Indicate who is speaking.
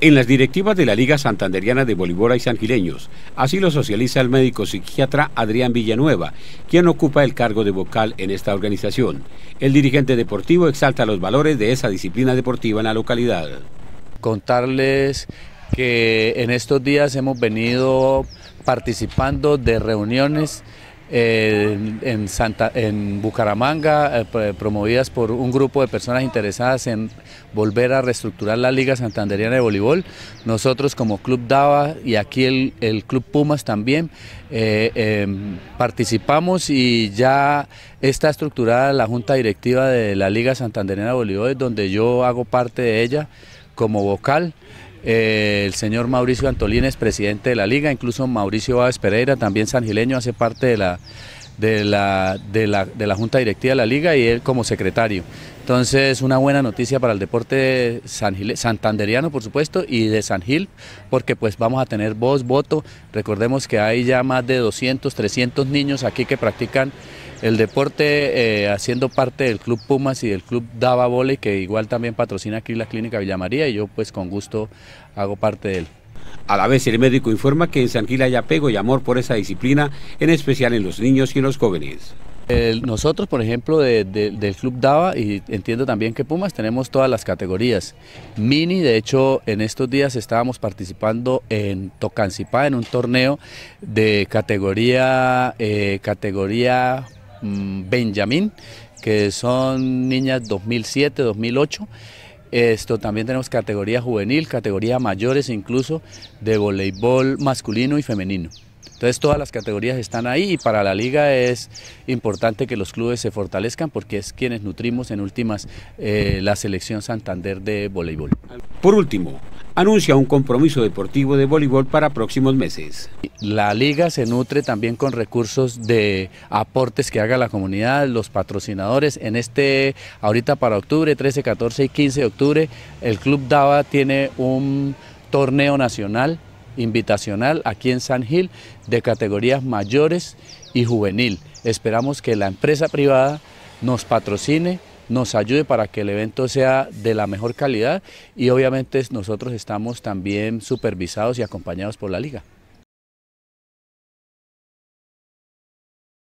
Speaker 1: en las directivas de la Liga Santanderiana de Bolívar y Sangileños. Así lo socializa el médico psiquiatra Adrián Villanueva, quien ocupa el cargo de vocal en esta organización. El dirigente deportivo exalta los valores de esa disciplina deportiva en la localidad. Contarles que en estos días hemos venido participando de reuniones en, Santa, en Bucaramanga, eh, promovidas por un grupo de personas interesadas en volver a reestructurar la Liga Santanderiana de Voleibol. Nosotros como Club Dava y aquí el, Club Pumas también eh, em, participamos y ya está estructurada la Junta Directiva de la Liga Santanderiana de Voleibol, donde yo hago parte de ella como vocal el señor Mauricio Antolín es presidente de la liga, incluso Mauricio Aves Pereira, también sangileño, hace parte de la, de la, de la, de la Junta Directiva de la Liga y él como secretario. Entonces, una buena noticia para el deporte santanderiano, por supuesto, y de San Gil, porque pues vamos a tener voz, voto. Recordemos que hay ya más de 200, 300 niños aquí que practican el deporte, eh, haciendo parte del Club Pumas y del Club Dava Volley, que igual también patrocina aquí la Clínica Villamaría, y yo pues con gusto hago parte de él. A la vez, el médico informa que en San hay apego y amor por esa disciplina, en especial en los niños y en los jóvenes. nosotros, por ejemplo, del Club Dava, y entiendo también que Pumas, tenemos todas las categorías. Mini, de hecho, en estos días estábamos participando en Tocancipá, en un torneo de categoría, eh, categoría Mm, Benjamín, que son niñas 2007, 2008. Esto también tenemos categoría juvenil, categoría mayores incluso de voleibol masculino y femenino. Entonces todas las categorías están ahí y para la liga es importante que los clubes se fortalezcan porque es quienes nutrimos en últimas eh, la selección Santander de voleibol. Por último, anuncia un compromiso deportivo de voleibol para próximos meses. La liga se nutre también con recursos de aportes que haga la comunidad, los patrocinadores. En este, ahorita para octubre, 13, 14 y 15 de octubre, el Club Dava tiene un torneo nacional invitacional aquí en San Gil de categorías mayores y juvenil. Esperamos que la empresa privada nos patrocine nos ayude para que el evento sea de la mejor calidad y obviamente nosotros estamos también supervisados y acompañados por la liga.